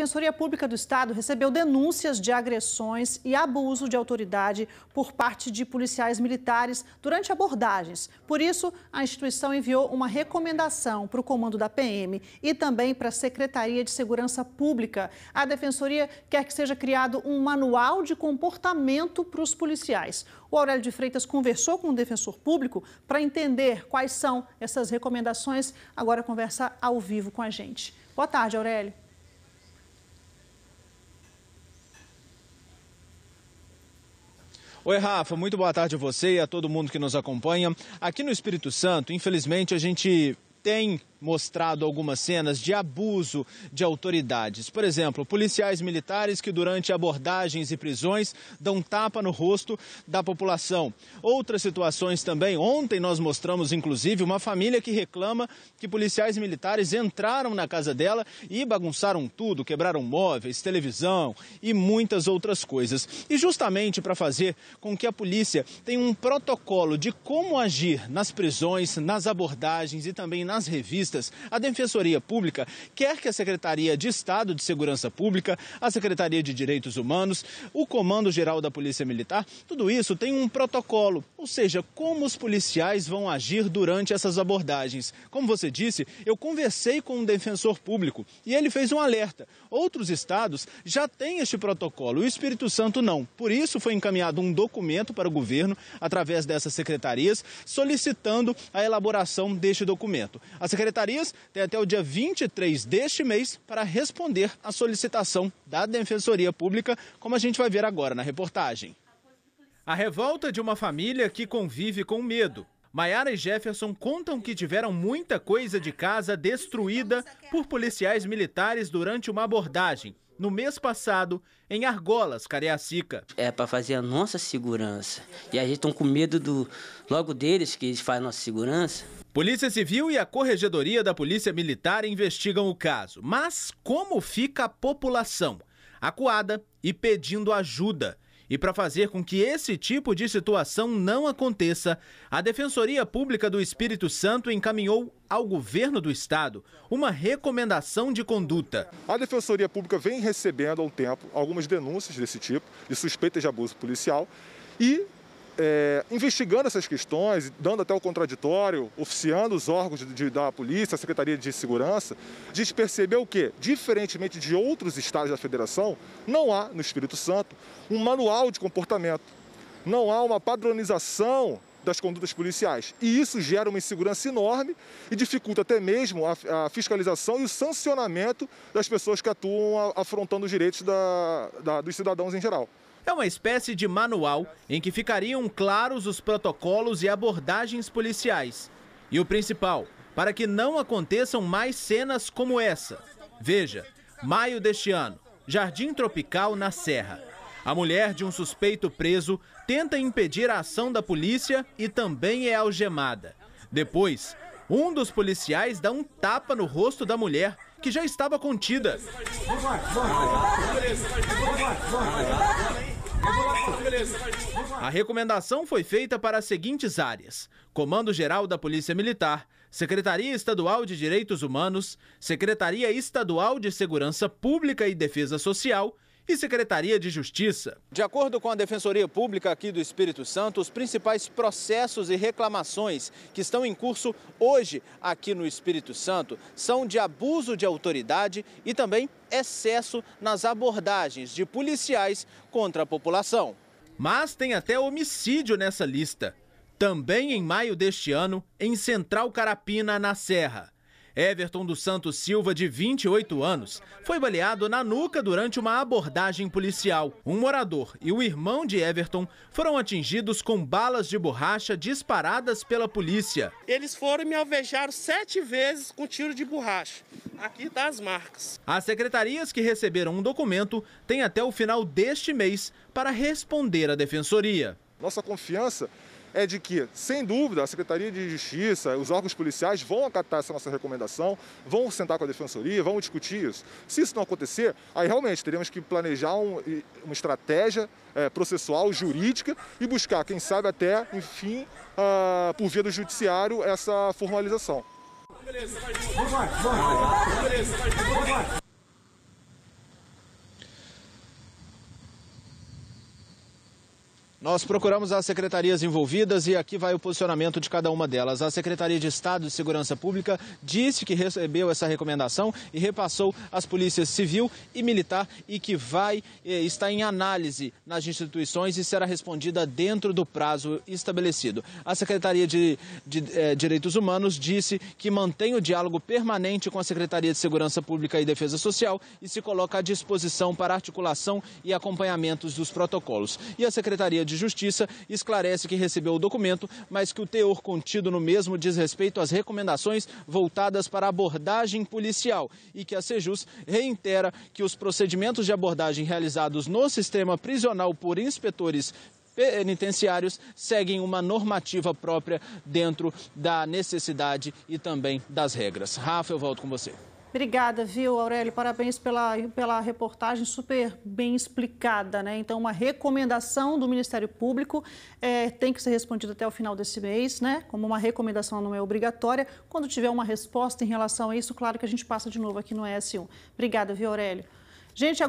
Defensoria Pública do Estado recebeu denúncias de agressões e abuso de autoridade por parte de policiais militares durante abordagens. Por isso, a instituição enviou uma recomendação para o comando da PM e também para a Secretaria de Segurança Pública. A Defensoria quer que seja criado um manual de comportamento para os policiais. O Aurélio de Freitas conversou com o defensor público para entender quais são essas recomendações. Agora conversa ao vivo com a gente. Boa tarde, Aurélio. Oi, Rafa, muito boa tarde a você e a todo mundo que nos acompanha. Aqui no Espírito Santo, infelizmente, a gente tem mostrado algumas cenas de abuso de autoridades. Por exemplo, policiais militares que durante abordagens e prisões dão tapa no rosto da população. Outras situações também. Ontem nós mostramos inclusive uma família que reclama que policiais militares entraram na casa dela e bagunçaram tudo, quebraram móveis, televisão e muitas outras coisas. E justamente para fazer com que a polícia tenha um protocolo de como agir nas prisões, nas abordagens e também nas revistas golpistas, a Defensoria Pública quer que a Secretaria de Estado de Segurança Pública, a Secretaria de Direitos Humanos, o Comando Geral da Polícia Militar, tudo isso tem um protocolo, ou seja, como os policiais vão agir durante essas abordagens. Como você disse, eu conversei com um defensor público e ele fez um alerta. Outros estados já têm este protocolo, o Espírito Santo não. Por isso foi encaminhado um documento para o governo, através dessas secretarias, solicitando a elaboração deste documento. A secretaria secretarias têm até o dia 23 deste mês para responder à solicitação da Defensoria Pública, como a gente vai ver agora na reportagem. A revolta de uma família que convive com medo. Maiara e Jefferson contam que tiveram muita coisa de casa destruída por policiais militares durante uma abordagem no mês passado em Argolas, Cariacica. É para fazer a nossa segurança. E a gente estão com medo do logo deles que eles fazem a nossa segurança. Polícia Civil e a Corregedoria da Polícia Militar investigam o caso. Mas como fica a população? Acuada e pedindo ajuda. E para fazer com que esse tipo de situação não aconteça, a Defensoria Pública do Espírito Santo encaminhou ao governo do estado uma recomendação de conduta. A Defensoria Pública vem recebendo há um tempo algumas denúncias desse tipo, de suspeitas de abuso policial, e é, investigando essas questões, dando até o contraditório, oficiando os órgãos de, de, da polícia, a Secretaria de Segurança, a gente percebeu que, diferentemente de outros estados da federação, não há, no Espírito Santo, um manual de comportamento, não há uma padronização das condutas policiais. E isso gera uma insegurança enorme e dificulta até mesmo a, a fiscalização e o sancionamento das pessoas que atuam a, afrontando os direitos da, da, dos cidadãos em geral. É uma espécie de manual em que ficariam claros os protocolos e abordagens policiais. E o principal, para que não aconteçam mais cenas como essa. Veja, maio deste ano, Jardim Tropical na Serra. A mulher de um suspeito preso tenta impedir a ação da polícia e também é algemada. Depois, um dos policiais dá um tapa no rosto da mulher, que já estava contida. A recomendação foi feita para as seguintes áreas: Comando Geral da Polícia Militar, Secretaria Estadual de Direitos Humanos, Secretaria Estadual de Segurança Pública e Defesa Social e Secretaria de Justiça. De acordo com a Defensoria Pública aqui do Espírito Santo, os principais processos e reclamações que estão em curso hoje aqui no Espírito Santo são de abuso de autoridade e também excesso nas abordagens de policiais contra a população. Mas tem até homicídio nessa lista. Também em maio deste ano, em Central Carapina, na Serra. Everton dos Santos Silva, de 28 anos, foi baleado na nuca durante uma abordagem policial. Um morador e o irmão de Everton foram atingidos com balas de borracha disparadas pela polícia. Eles foram e me alvejaram sete vezes com tiro de borracha. Aqui tá as marcas. As secretarias que receberam um documento têm até o final deste mês para responder à defensoria. Nossa confiança é de que, sem dúvida, a Secretaria de Justiça, os órgãos policiais vão acatar essa nossa recomendação, vão sentar com a Defensoria, vão discutir isso. Se isso não acontecer, aí realmente teremos que planejar um, uma estratégia é, processual, jurídica e buscar, quem sabe até, enfim, uh, por via do Judiciário, essa formalização. Beleza, vai, vai, vai, vai, vai, Nós procuramos as secretarias envolvidas e aqui vai o posicionamento de cada uma delas. A Secretaria de Estado de Segurança Pública disse que recebeu essa recomendação e repassou às polícias civil e militar e que vai eh, está em análise nas instituições e será respondida dentro do prazo estabelecido. A Secretaria de, de eh, Direitos Humanos disse que mantém o diálogo permanente com a Secretaria de Segurança Pública e Defesa Social e se coloca à disposição para articulação e acompanhamentos dos protocolos. E a Secretaria de Justiça esclarece que recebeu o documento, mas que o teor contido no mesmo diz respeito às recomendações voltadas para abordagem policial e que a Sejus reitera que os procedimentos de abordagem realizados no sistema prisional por inspetores penitenciários seguem uma normativa própria dentro da necessidade e também das regras. Rafa, eu volto com você. Obrigada, viu, Aurélio? Parabéns pela, pela reportagem super bem explicada, né? Então, uma recomendação do Ministério Público é, tem que ser respondida até o final desse mês, né? Como uma recomendação não é obrigatória. Quando tiver uma resposta em relação a isso, claro que a gente passa de novo aqui no ES1. Obrigada, viu, Aurélio? Gente, agora...